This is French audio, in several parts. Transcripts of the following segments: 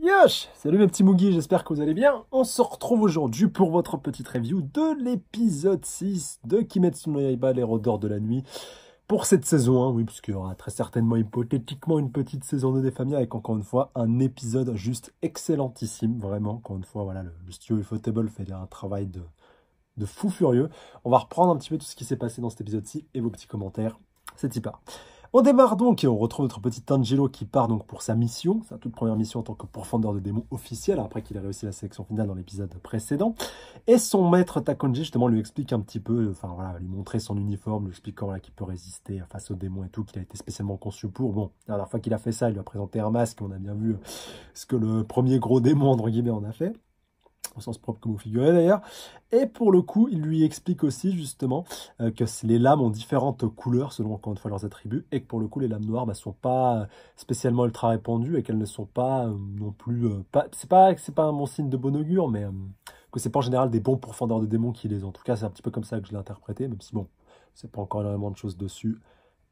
Yosh Salut mes petits Moogies, j'espère que vous allez bien. On se retrouve aujourd'hui pour votre petite review de l'épisode 6 de Kimetsu no Yaiba, les d'or de la nuit. Pour cette saison 1, oui, puisqu'il y aura très certainement hypothétiquement une petite saison 2 des familles avec encore une fois un épisode juste excellentissime, vraiment. Encore une fois, voilà, le, studio Ufotable fait un travail de, de fou furieux. On va reprendre un petit peu tout ce qui s'est passé dans cet épisode-ci et vos petits commentaires. C'est y part. On démarre donc et on retrouve notre petit Angelo qui part donc pour sa mission, sa toute première mission en tant que profondeur de démons officiel, après qu'il a réussi la sélection finale dans l'épisode précédent. Et son maître Takonji justement lui explique un petit peu, enfin voilà, lui montrer son uniforme, lui explique comment qu'il peut résister face aux démons et tout, qu'il a été spécialement conçu pour. Bon, la dernière fois qu'il a fait ça, il lui a présenté un masque, on a bien vu ce que le premier gros démon, entre guillemets, en a fait au sens propre que vous figurez d'ailleurs. Et pour le coup, il lui explique aussi justement euh, que les lames ont différentes couleurs selon encore une fois leurs attributs et que pour le coup, les lames noires ne bah, sont pas euh, spécialement ultra répandues et qu'elles ne sont pas euh, non plus. c'est pas c'est pas un bon signe de bon augure, mais que c'est pas en général des bons pourfendeurs de démons qui les ont. En tout cas, c'est un petit peu comme ça que je l'ai interprété, même si bon, c'est pas encore énormément de choses dessus.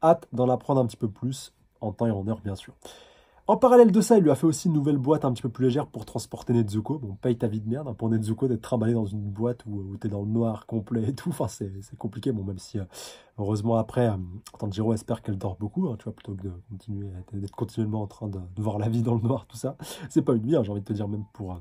Hâte d'en apprendre un petit peu plus en temps et en heure, bien sûr. En parallèle de ça, il lui a fait aussi une nouvelle boîte un petit peu plus légère pour transporter Nezuko. Bon, paye ta vie de merde hein, pour Nezuko d'être trimballé dans une boîte où, où t'es dans le noir complet et tout. Enfin, c'est compliqué. Bon, même si euh, heureusement après, euh, Tanjiro espère qu'elle dort beaucoup, hein, tu vois, plutôt que de continuer d'être continuellement en train de, voir la vie dans le noir, tout ça. C'est pas une vie, hein, j'ai envie de te dire, même pour. Euh,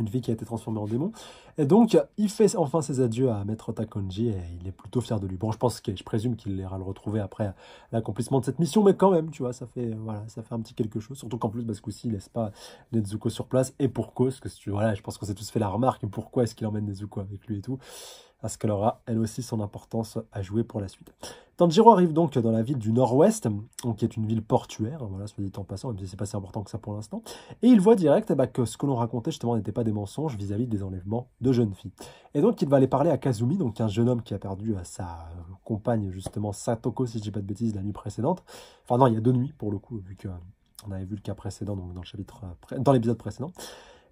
une vie qui a été transformée en démon. Et donc, il fait enfin ses adieux à Maître Takonji et il est plutôt fier de lui. Bon, je pense que je présume qu'il ira le retrouver après l'accomplissement de cette mission, mais quand même, tu vois, ça fait, voilà, ça fait un petit quelque chose. Surtout qu'en plus, parce qu'aussi, il laisse pas Nezuko sur place et pourquoi parce que voilà, je pense qu'on s'est tous fait la remarque, pourquoi est-ce qu'il emmène Nezuko avec lui et tout, parce qu'elle aura, elle aussi, son importance à jouer pour la suite. Tanjiro arrive donc dans la ville du nord-ouest, qui est une ville portuaire, voilà, soit dit en passant, même c'est pas si important que ça pour l'instant, et il voit direct eh ben, que ce que l'on racontait justement n'était pas des mensonges vis-à-vis des enlèvements de jeunes filles. Et donc il va aller parler à Kazumi, donc un jeune homme qui a perdu euh, sa euh, compagne justement Satoko, si je dis pas de bêtises, la nuit précédente. Enfin non, il y a deux nuits pour le coup, vu qu'on euh, avait vu le cas précédent donc dans l'épisode précédent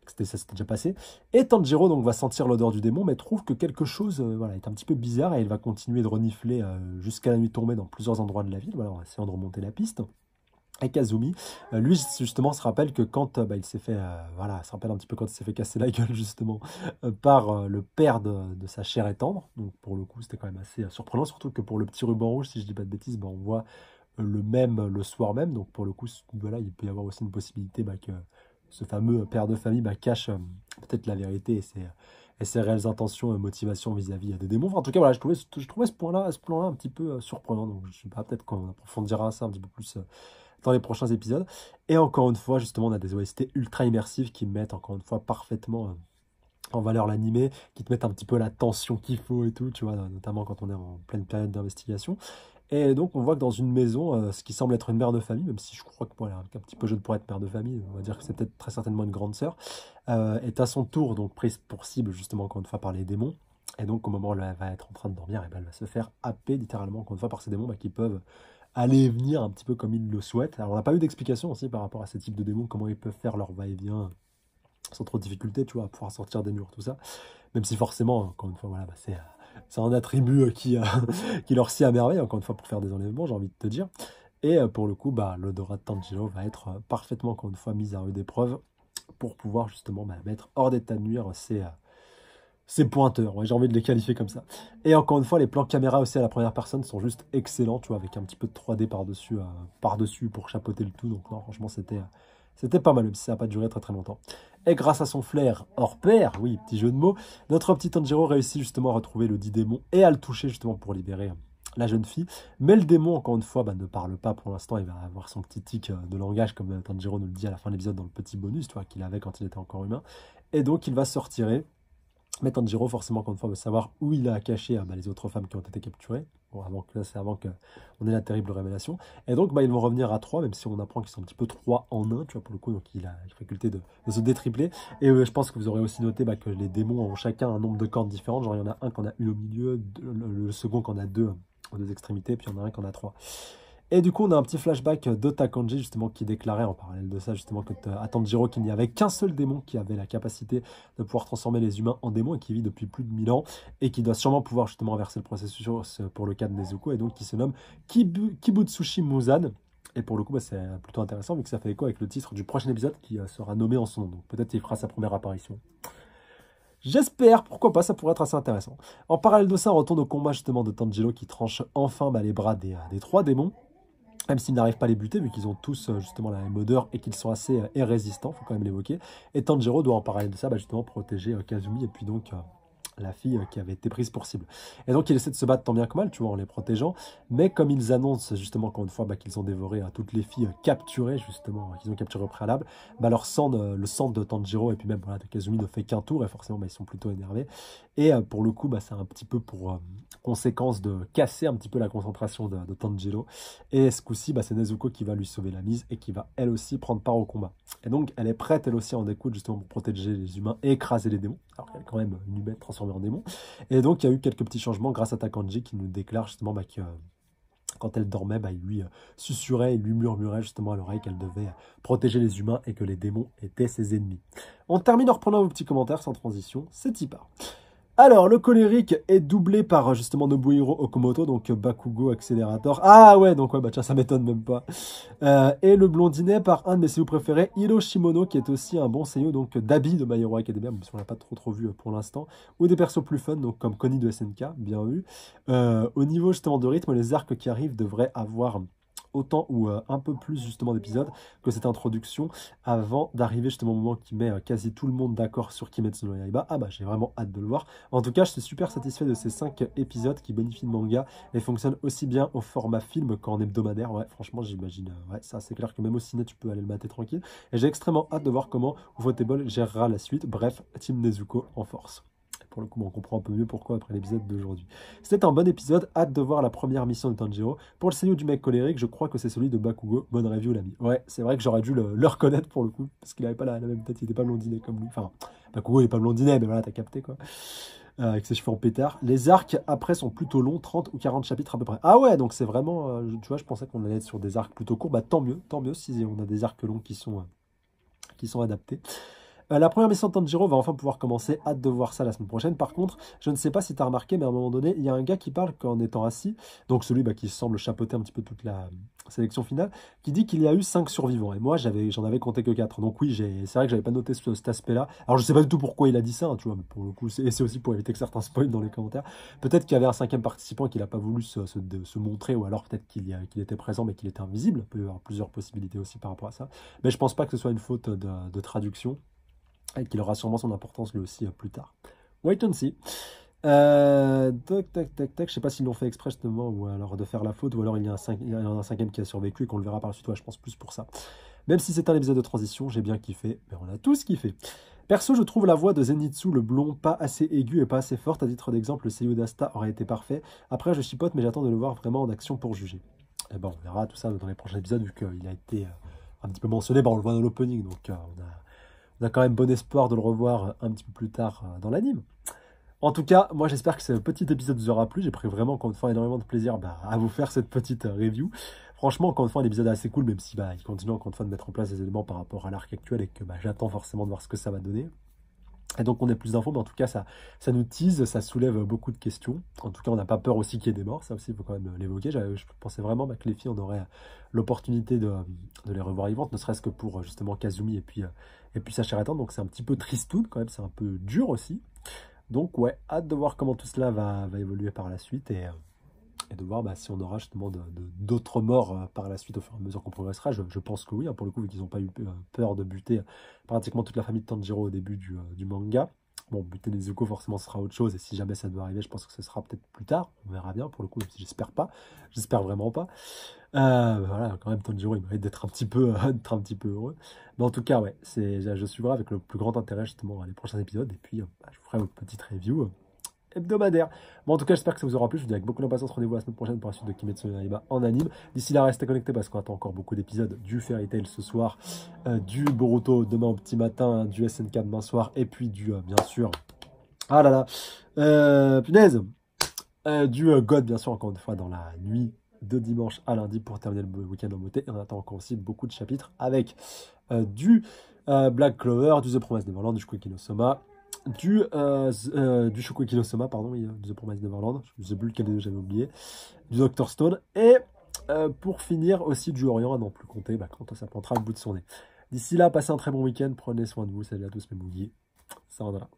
ça s'était déjà passé. Et Tanjiro donc, va sentir l'odeur du démon, mais trouve que quelque chose euh, voilà, est un petit peu bizarre et il va continuer de renifler euh, jusqu'à la nuit tombée dans plusieurs endroits de la ville, voilà, en essayant de remonter la piste. Et Kazumi, euh, lui justement se rappelle que quand bah, il s'est fait, voilà, se rappelle un petit peu quand il s'est fait casser la gueule justement par le père de, sa chair et tendre. Donc pour le coup, c'était quand même assez surprenant, surtout que pour le petit ruban rouge, si je dis pas de bêtises, bah, on voit le même le soir même. Donc pour le coup, voilà, il peut y avoir aussi une possibilité bah, que ce fameux père de famille bah, cache euh, peut-être la vérité et ses, ses réelles intentions et motivations vis-à-vis euh, des démons. en tout cas, voilà, je trouvais, je trouvais ce point-là plan-là un petit peu euh, surprenant. Donc, je sais pas, peut-être qu'on approfondira ça un petit peu plus dans les prochains épisodes. Et encore une fois, justement, on a des OST ultra immersives qui mettent encore une fois parfaitement en valeur l'animé, qui te mettent un petit peu la tension qu'il faut et tout, tu vois, notamment quand on est en pleine période d'investigation. Et donc, on voit que dans une maison, euh, ce qui semble être une mère de famille, même si je crois que voilà, un petit peu jeune pour être mère de famille, on va dire que c'est peut-être très certainement une grande sœur, euh, est à son tour donc prise pour cible, justement, encore une fois, par les démons. Et donc, au moment où elle va être en train de dormir, et eh ben, elle va se faire happer littéralement, encore une fois, par ces démons bah, qui peuvent aller et venir un petit peu comme ils le souhaitent. Alors, on n'a pas eu d'explication aussi par rapport à ces types de démons, comment ils peuvent faire leur va-et-vient sans trop de difficultés, tu vois, pouvoir sortir des murs, tout ça. Même si forcément, encore une fois, voilà, bah, c'est euh, c'est un attribut euh, qui, euh, qui leur sied à merveille, encore une fois, pour faire des enlèvements, j'ai envie de te dire. Et euh, pour le coup, bah, l'odorat de va être parfaitement, encore une fois, mis à rude épreuve pour pouvoir justement bah, mettre hors d'état de nuire ces, pointeurs. Ouais, j'ai envie de les qualifier comme ça. Et encore une fois, les plans caméra aussi à la première personne sont juste excellents, tu vois, avec un petit peu de 3D par-dessus par -dessus pour chapeauter le tout. Donc, non, franchement, c'était c'était pas mal, même si ça n'a pas duré très très longtemps. Et grâce à son flair hors pair, oui, petit jeu de mots, notre petit Tanjiro réussit justement à retrouver le dit démon et à le toucher justement pour libérer euh, la jeune fille. Mais le démon, encore une fois, bah, ne parle pas pour l'instant. Il va avoir son petit tic euh, de langage, comme euh, Tanjiro nous le dit à la fin de l'épisode dans le petit bonus, qu'il avait quand il était encore humain. Et donc, il va se retirer Mettre en giro forcément, comme forme veut savoir où il a caché hein, bah, les autres femmes qui ont été capturées. avant que là, c'est avant qu'on ait la terrible révélation. Et donc, bah, ils vont revenir à trois, même si on apprend qu'ils sont un petit peu trois en un. tu vois, pour le coup. Donc, il a la faculté de, se détripler. Et euh, je pense que vous aurez aussi noté bah, que les démons ont chacun un nombre de cordes différentes. Genre, il y en a un qu'on a une au milieu, le, le, second qu'on a deux hein, aux deux extrémités, puis il y en a un qu'on a trois. Et du coup, on a un petit flashback de Takanji, justement, qui déclarait en parallèle de ça, justement, que euh, à Tanjiro, qu'il n'y avait qu'un seul démon qui avait la capacité de pouvoir transformer les humains en démons et qui vit depuis plus de 1000 ans et qui doit sûrement pouvoir, justement, inverser le processus euh, pour le cas de Nezuko et donc qui se nomme Kibutsushi Muzan. Et pour le coup, bah, c'est euh, plutôt intéressant vu que ça fait écho avec le titre du prochain épisode qui sera nommé en son nom. Donc peut-être qu'il fera sa première apparition. J'espère, pourquoi pas, ça pourrait être assez intéressant. En parallèle de ça, on retourne au combat justement de Tanjiro qui tranche enfin bah, les bras des trois démons même s'ils n'arrivent pas à les buter, vu qu'ils ont tous euh, justement la même odeur et qu'ils sont assez euh, résistants, faut quand même l'évoquer. Et Tanjiro doit en parallèle de ça bah, justement protéger euh, Kazumi et puis donc la fille euh, qui avait été prise pour cible. Et donc ils essaie de se battre tant bien que mal, tu vois, en les protégeant. Mais comme ils annoncent justement encore une fois bah, qu'ils ont dévoré euh, toutes les filles euh, capturées, justement, qu'ils ont capturées au préalable, bah, leur sang, le sang de Tanjiro et puis même voilà, de Kazumi ne fait qu'un tour et forcément bah, ils sont plutôt énervés. Et pour le coup, bah, c'est un petit peu pour conséquence de casser un petit peu la concentration de, de Tanjiro. Et ce coup-ci, c'est Nezuko qui va lui sauver la mise et qui va elle aussi prendre part au combat. Et donc elle est prête elle aussi en écoute justement pour protéger les humains et écraser les démons alors qu'elle est quand même une humaine transformée en démon. Et donc il y a eu quelques petits changements grâce à Takanji qui nous déclare justement bah, que euh, quand elle dormait, bah, il lui euh, susurrait, il lui murmurait justement à l'oreille qu'elle devait euh, protéger les humains et que les démons étaient ses ennemis. On termine en reprenant vos petits commentaires sans transition, c'est Tipa. Alors, le colérique est doublé par justement Nobuhiro Okamoto, donc Bakugo Accelerator. Ah ouais, donc ouais, bah tiens, ça m'étonne même pas. Euh, et le blondinet par un de mes préférez préférés, Shimono, qui est aussi un bon seigneur, donc d'Abi de My Hero Academia, même si on l'a pas trop trop vu pour l'instant. Ou des persos plus fun, donc comme Connie de SNK, bien vu. Euh, au niveau justement de rythme, les arcs qui arrivent devraient avoir autant ou euh, un peu plus justement d'épisodes que cette introduction avant d'arriver justement au moment qui met euh, quasi tout le monde d'accord sur Kimetsu no Yaiba. Ah bah j'ai vraiment hâte de le voir. En tout cas, je suis super satisfait de ces 5 épisodes qui bonifient le manga et fonctionnent aussi bien au format film qu'en hebdomadaire. Ouais, franchement, j'imagine. Euh, ouais, ça c'est clair que même au ciné, tu peux aller le mater tranquille. Et j'ai extrêmement hâte de voir comment Votable gérera la suite. Bref, Team Nezuko en force pour le coup, on comprend un peu mieux pourquoi après l'épisode d'aujourd'hui. C'était un bon épisode, hâte de voir la première mission de Tanjiro. Pour le scénario du mec colérique, je crois que c'est celui de Bakugo. Bonne review, l'ami. Ouais, c'est vrai que j'aurais dû le, reconnaître pour le coup, parce qu'il avait pas la, même tête, il était pas blondinet comme lui. Enfin, Bakugo il est pas blondinet, mais voilà, t'as capté quoi. Euh, avec ses cheveux en pétard. Les arcs après sont plutôt longs, 30 ou 40 chapitres à peu près. Ah ouais, donc c'est vraiment, euh, tu vois, je pensais qu'on allait être sur des arcs plutôt courts. Bah tant mieux, tant mieux si on a des arcs longs qui sont, euh, qui sont adaptés. Euh, la première mission de Tanjiro va enfin pouvoir commencer. Hâte de voir ça la semaine prochaine. Par contre, je ne sais pas si tu as remarqué, mais à un moment donné, il y a un gars qui parle qu'en étant assis, donc celui bah, qui semble chapeauter un petit peu toute la euh, sélection finale, qui dit qu'il y a eu 5 survivants. Et moi, j'avais, j'en avais compté que 4. Donc oui, c'est vrai que j'avais pas noté cet aspect-là. Alors je sais pas du tout pourquoi il a dit ça, hein, tu vois, mais pour le coup, c'est, et c'est aussi pour éviter que certains spoilent dans les commentaires. Peut-être qu'il y avait un cinquième participant qui n'a pas voulu se, montrer, ou alors peut-être qu'il, était présent mais qu'il était invisible. Il peut y avoir plusieurs possibilités aussi par rapport à ça. Mais je pense pas que ce soit une faute de traduction et qu'il aura sûrement son importance lui aussi euh, plus tard. Wait and see. Euh, tac, tac, tac, Je sais pas s'ils l'ont fait exprès justement, ou alors de faire la faute, ou alors il y, a un en a un cinquième qui a survécu et qu'on le verra par la suite. Ouais, je pense plus pour ça. Même si c'est un épisode de transition, j'ai bien kiffé, mais on a tous kiffé. Perso, je trouve la voix de Zenitsu le blond pas assez aiguë et pas assez forte. À titre d'exemple, le seiyuu d'Asta aurait été parfait. Après, je chipote, mais j'attends de le voir vraiment en action pour juger. Et eh bon, on verra tout ça dans les prochains épisodes, vu qu'il a été euh, un petit peu mentionné. Bon, on le voit dans l'opening, donc euh, on a on a quand même bon espoir de le revoir un petit peu plus tard euh, dans l'anime. En tout cas, moi j'espère que ce petit épisode vous aura plu. J'ai pris vraiment encore une fois énormément de plaisir bah, à vous faire cette petite euh, review. Franchement, encore une fois, un épisode assez cool, même si bah, il continue encore une fois de mettre en place des éléments par rapport à l'arc actuel et que bah, j'attends forcément de voir ce que ça va donner. Et donc on a plus d'infos, mais en tout cas ça, ça nous tease, ça soulève beaucoup de questions. En tout cas, on n'a pas peur aussi qu'il y ait des morts, ça aussi il faut quand même euh, l'évoquer. Je pensais vraiment bah, que les filles, on aurait l'opportunité de, de, les revoir vivantes, ne serait-ce que pour justement Kazumi et puis et puis Sacha Ratan, donc c'est un petit peu tristoun quand même, c'est un peu dur aussi. Donc ouais, hâte de voir comment tout cela va, évoluer par la suite et, euh, de voir bah, si on aura justement d'autres morts euh, par la suite au fur et à mesure qu'on progressera. Je, pense que oui, hein, pour le coup, vu qu'ils n'ont pas eu euh, peur de buter pratiquement toute la famille de Tanjiro au début du manga. Bon, buter Nezuko, forcément, ce sera autre chose. Et si jamais ça doit arriver, je pense que ce sera peut-être plus tard. On verra bien, pour le coup, même si j'espère pas. J'espère vraiment pas. Euh, bah voilà, quand même, Tanjiro, il mérite d'être un, petit peu, un petit peu heureux. Mais en tout cas, ouais, je suivrai avec le plus grand intérêt, justement, les prochains épisodes. Et puis, euh, bah, je vous ferai une petite review euh, hebdomadaire. Bon, en tout cas, j'espère que ça vous aura plu. Je vous dis avec beaucoup d'impatience rendez-vous la semaine prochaine pour la suite de Kimetsu no Yaiba en anime. D'ici là, restez connectés parce qu'on attend encore beaucoup d'épisodes du Fairy Tail ce soir, euh, du Boruto demain au petit matin, hein, du SNK demain soir, et puis du, euh, bien sûr, ah là là, euh, punaise, du God, bien sûr, encore une fois, dans la nuit de dimanche à lundi pour terminer le week-end en beauté. Et on attend encore aussi beaucoup de chapitres avec du Black Clover, du The Promise Neverland, du Shukiki Soma, du, euh, euh, du Shoko Kinosoma, pardon, il The Promise Neverland, je ne sais plus lequel j'avais oublié, du Dr Stone, et euh, pour finir aussi du Orient à n'en plus compter, bah, quand ça prendra le bout de son nez. D'ici là, passez un très bon week-end, prenez soin de vous, salut à tous mes mouillés, ça va là.